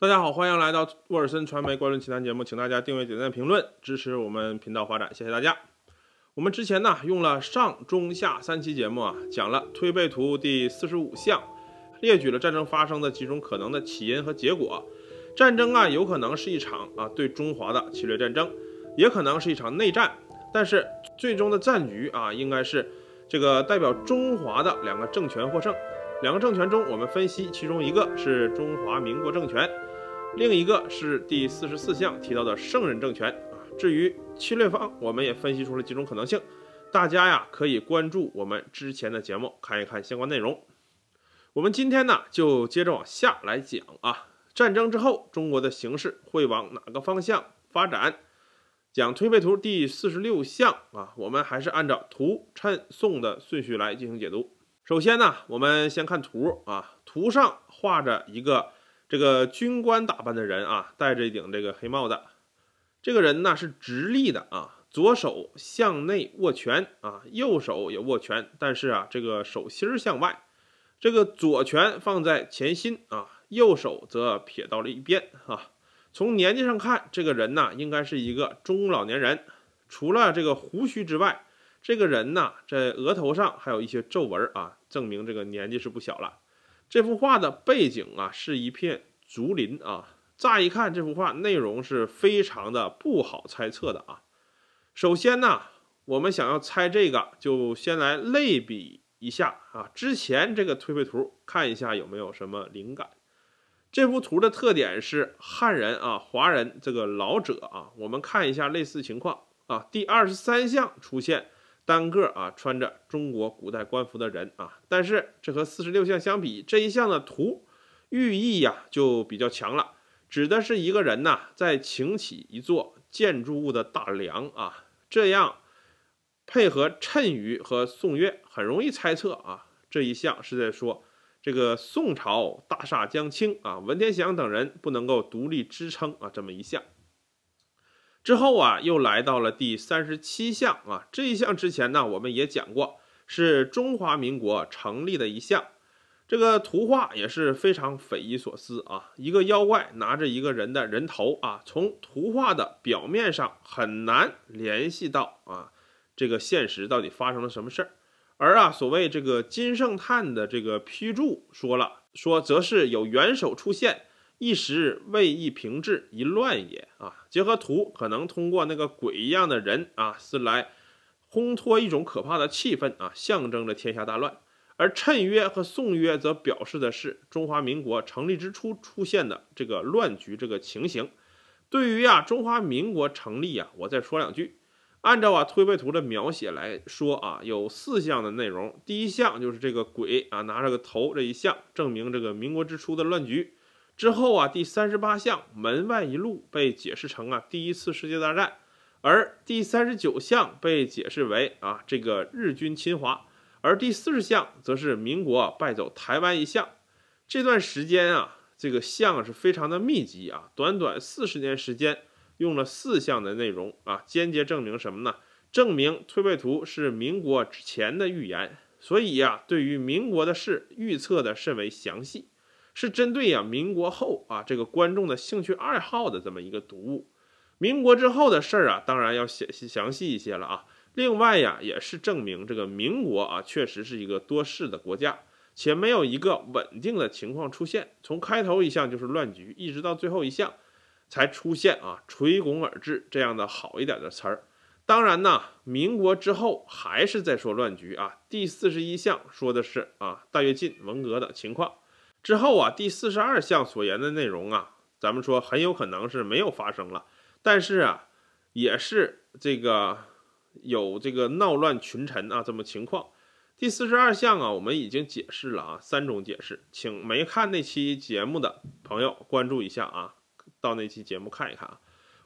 大家好，欢迎来到沃尔森传媒《观论奇谈》节目，请大家订阅、点赞、评论，支持我们频道发展，谢谢大家。我们之前呢用了上、中、下三期节目啊，讲了推背图第四十五项，列举了战争发生的几种可能的起因和结果。战争啊，有可能是一场啊对中华的侵略战争，也可能是一场内战，但是最终的战局啊，应该是这个代表中华的两个政权获胜。两个政权中，我们分析其中一个是中华民国政权，另一个是第四十四项提到的圣人政权啊。至于侵略方，我们也分析出了几种可能性，大家呀可以关注我们之前的节目看一看相关内容。我们今天呢就接着往下来讲啊，战争之后中国的形势会往哪个方向发展？讲推背图第四十六项啊，我们还是按照图谶宋的顺序来进行解读。首先呢，我们先看图啊，图上画着一个这个军官打扮的人啊，戴着一顶这个黑帽子。这个人呢是直立的啊，左手向内握拳啊，右手也握拳，但是啊，这个手心向外。这个左拳放在前心啊，右手则撇到了一边啊。从年纪上看，这个人呢应该是一个中老年人，除了这个胡须之外。这个人呢，在额头上还有一些皱纹啊，证明这个年纪是不小了。这幅画的背景啊，是一片竹林啊。乍一看，这幅画内容是非常的不好猜测的啊。首先呢，我们想要猜这个，就先来类比一下啊，之前这个推背图，看一下有没有什么灵感。这幅图的特点是汉人啊，华人这个老者啊，我们看一下类似情况啊。第二十三项出现。单个啊，穿着中国古代官服的人啊，但是这和四十六项相比，这一项的图寓意呀就比较强了，指的是一个人呐，在擎起一座建筑物的大梁啊，这样配合“谶语和“宋乐，很容易猜测啊，这一项是在说这个宋朝大厦将倾啊，文天祥等人不能够独立支撑啊，这么一项。之后啊，又来到了第三十七项啊。这一项之前呢，我们也讲过，是中华民国成立的一项。这个图画也是非常匪夷所思啊，一个妖怪拿着一个人的人头啊，从图画的表面上很难联系到啊，这个现实到底发生了什么事儿。而啊，所谓这个金圣叹的这个批注说了，说则是有元首出现，一时未易平治，一乱也。结合图，可能通过那个鬼一样的人啊，是来烘托一种可怕的气氛啊，象征着天下大乱。而谶约和送约则表示的是中华民国成立之初出现的这个乱局这个情形。对于啊，中华民国成立啊，我再说两句。按照啊《推背图》的描写来说啊，有四项的内容。第一项就是这个鬼啊拿着个头这一项，证明这个民国之初的乱局。之后啊，第三十八项门外一路被解释成啊第一次世界大战，而第三十九项被解释为啊这个日军侵华，而第四十项则是民国败走台湾一项。这段时间啊，这个项是非常的密集啊，短短四十年时间用了四项的内容啊，间接证明什么呢？证明推背图是民国之前的预言，所以呀，对于民国的事预测的甚为详细。是针对呀民国后啊这个观众的兴趣爱好的这么一个读物，民国之后的事儿啊，当然要写详细一些了啊。另外呀，也是证明这个民国啊，确实是一个多事的国家，且没有一个稳定的情况出现。从开头一项就是乱局，一直到最后一项，才出现啊垂拱而治这样的好一点的词儿。当然呢，民国之后还是在说乱局啊。第四十一项说的是啊大跃进、文革的情况。之后啊，第四十二项所言的内容啊，咱们说很有可能是没有发生了，但是啊，也是这个有这个闹乱群臣啊这么情况。第四十二项啊，我们已经解释了啊，三种解释，请没看那期节目的朋友关注一下啊，到那期节目看一看啊。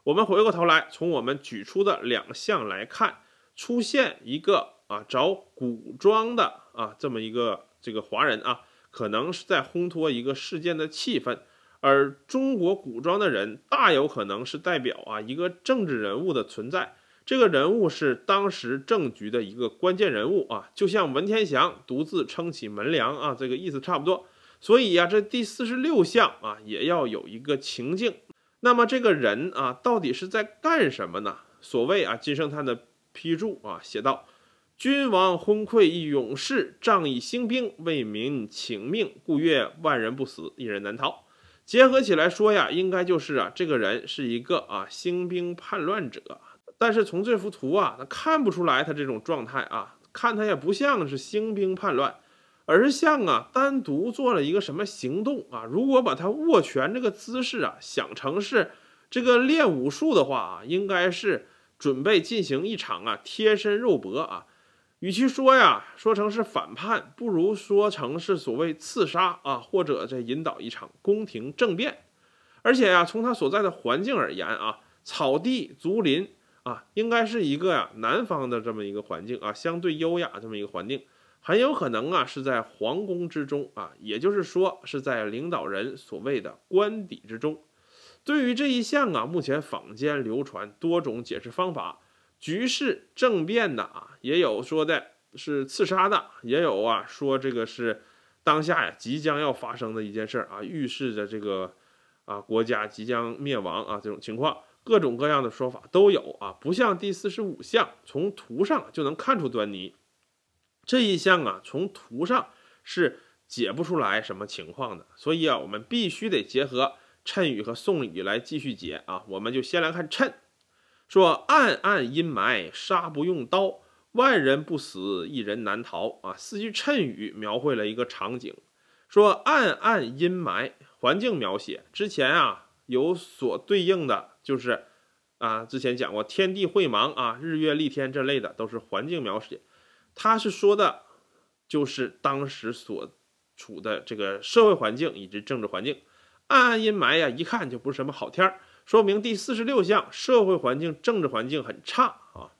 我们回过头来，从我们举出的两项来看，出现一个啊找古装的啊这么一个这个华人啊。可能是在烘托一个事件的气氛，而中国古装的人大有可能是代表啊一个政治人物的存在，这个人物是当时政局的一个关键人物啊，就像文天祥独自撑起门梁啊，这个意思差不多。所以啊，这第四十六项啊也要有一个情境。那么这个人啊到底是在干什么呢？所谓啊金圣叹的批注啊写道。君王昏聩，一勇士仗义兴兵，为民请命，故曰万人不死，一人难逃。结合起来说呀，应该就是啊，这个人是一个啊兴兵叛乱者。但是从这幅图啊，那看不出来他这种状态啊，看他也不像是兴兵叛乱，而是像啊单独做了一个什么行动啊。如果把他握拳这个姿势啊，想成是这个练武术的话啊，应该是准备进行一场啊贴身肉搏啊。与其说呀，说成是反叛，不如说成是所谓刺杀啊，或者在引导一场宫廷政变。而且呀，从他所在的环境而言啊，草地竹林啊，应该是一个呀南方的这么一个环境啊，相对优雅这么一个环境，很有可能啊是在皇宫之中啊，也就是说是在领导人所谓的官邸之中。对于这一项啊，目前坊间流传多种解释方法。局势政变的啊，也有说的是刺杀的，也有啊说这个是当下呀即将要发生的一件事啊，预示着这个啊国家即将灭亡啊这种情况，各种各样的说法都有啊，不像第四十五项从图上就能看出端倪，这一项啊从图上是解不出来什么情况的，所以啊我们必须得结合谶语和宋语来继续解啊，我们就先来看谶。说暗暗阴霾，杀不用刀，万人不死，一人难逃啊！四句谶语描绘了一个场景。说暗暗阴霾，环境描写之前啊，有所对应的，就是啊，之前讲过天地会盲啊，日月丽天这类的都是环境描写。他是说的，就是当时所处的这个社会环境以及政治环境。暗暗阴霾呀，一看就不是什么好天儿。说明第四十六项社会环境、政治环境很差啊！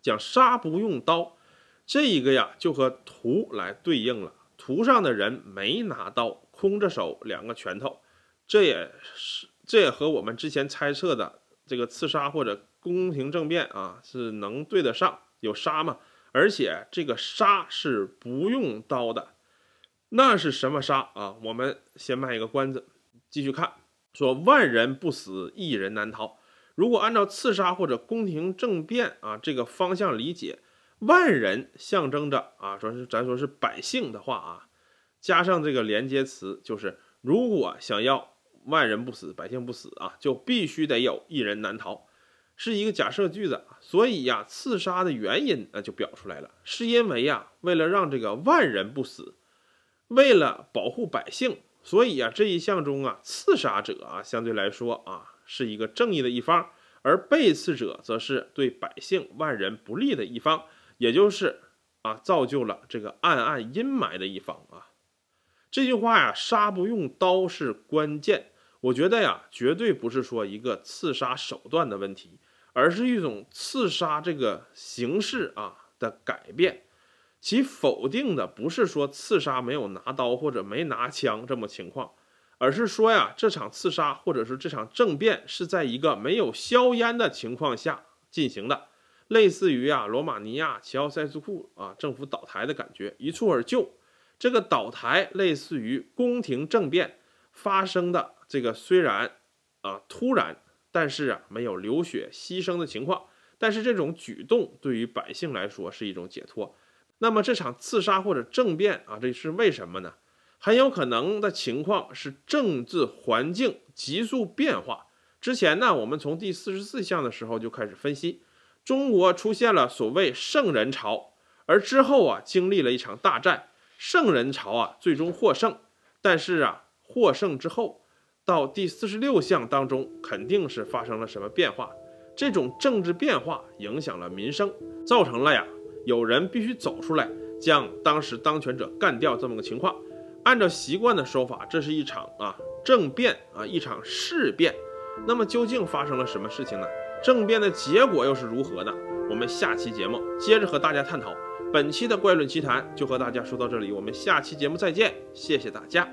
讲杀不用刀，这一个呀就和图来对应了。图上的人没拿刀，空着手，两个拳头，这也是，这也和我们之前猜测的这个刺杀或者宫廷政变啊是能对得上，有杀嘛？而且这个杀是不用刀的，那是什么杀啊？我们先卖一个关子，继续看。说万人不死，一人难逃。如果按照刺杀或者宫廷政变啊这个方向理解，万人象征着啊，说是咱说是百姓的话啊，加上这个连接词，就是如果想要万人不死，百姓不死啊，就必须得有一人难逃，是一个假设句子。所以呀，刺杀的原因啊就表出来了，是因为呀，为了让这个万人不死，为了保护百姓。所以啊，这一项中啊，刺杀者啊，相对来说啊，是一个正义的一方，而被刺者则是对百姓万人不利的一方，也就是啊，造就了这个暗暗阴霾的一方啊。这句话呀，杀不用刀是关键，我觉得呀，绝对不是说一个刺杀手段的问题，而是一种刺杀这个形式啊的改变。其否定的不是说刺杀没有拿刀或者没拿枪这么情况，而是说呀，这场刺杀或者是这场政变是在一个没有硝烟的情况下进行的，类似于啊罗马尼亚齐奥塞斯库啊政府倒台的感觉，一蹴而就。这个倒台类似于宫廷政变发生的这个虽然啊突然，但是啊没有流血牺牲的情况，但是这种举动对于百姓来说是一种解脱。那么这场刺杀或者政变啊，这是为什么呢？很有可能的情况是政治环境急速变化。之前呢，我们从第四十四项的时候就开始分析，中国出现了所谓圣人朝，而之后啊，经历了一场大战，圣人朝啊最终获胜。但是啊，获胜之后，到第四十六项当中肯定是发生了什么变化？这种政治变化影响了民生，造成了呀。有人必须走出来，将当时当权者干掉，这么个情况。按照习惯的说法，这是一场啊政变啊一场事变。那么究竟发生了什么事情呢？政变的结果又是如何呢？我们下期节目接着和大家探讨。本期的怪论奇谈就和大家说到这里，我们下期节目再见，谢谢大家。